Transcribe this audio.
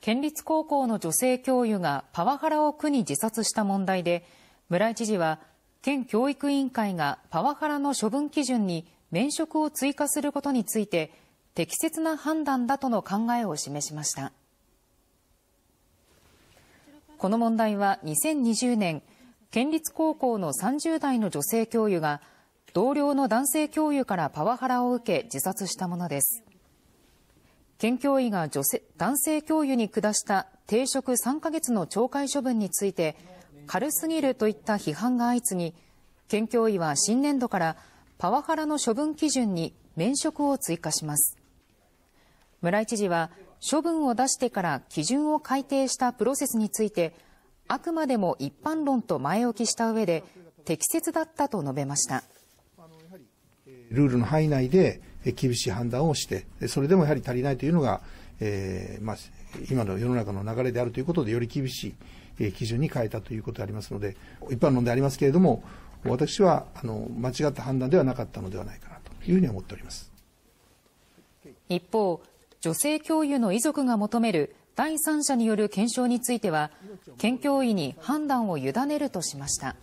県立高校の女性教諭がパワハラを苦に自殺した問題で村井知事は県教育委員会がパワハラの処分基準に免職を追加することについて適切な判断だとの考えを示しましたこの問題は2020年県立高校の30代の女性教諭が同僚の男性教諭からパワハラを受け自殺したものです県教委が女性男性教諭に下した停職3ヶ月の懲戒処分について、軽すぎるといった批判が相次ぎ、県教委は新年度からパワハラの処分基準に免職を追加します。村井知事は、処分を出してから基準を改定したプロセスについて、あくまでも一般論と前置きした上で、適切だったと述べました。ルールの範囲内で、厳しい判断をして、それでもやはり足りないというのが、えー、まあ、今の世の中の流れであるということで、より厳しい基準に変えたということでありますので、一般論でありますけれども、私はあの間違った判断ではなかったのではないかなというふうに思っております一方、女性教諭の遺族が求める第三者による検証については、県教委に判断を委ねるとしました。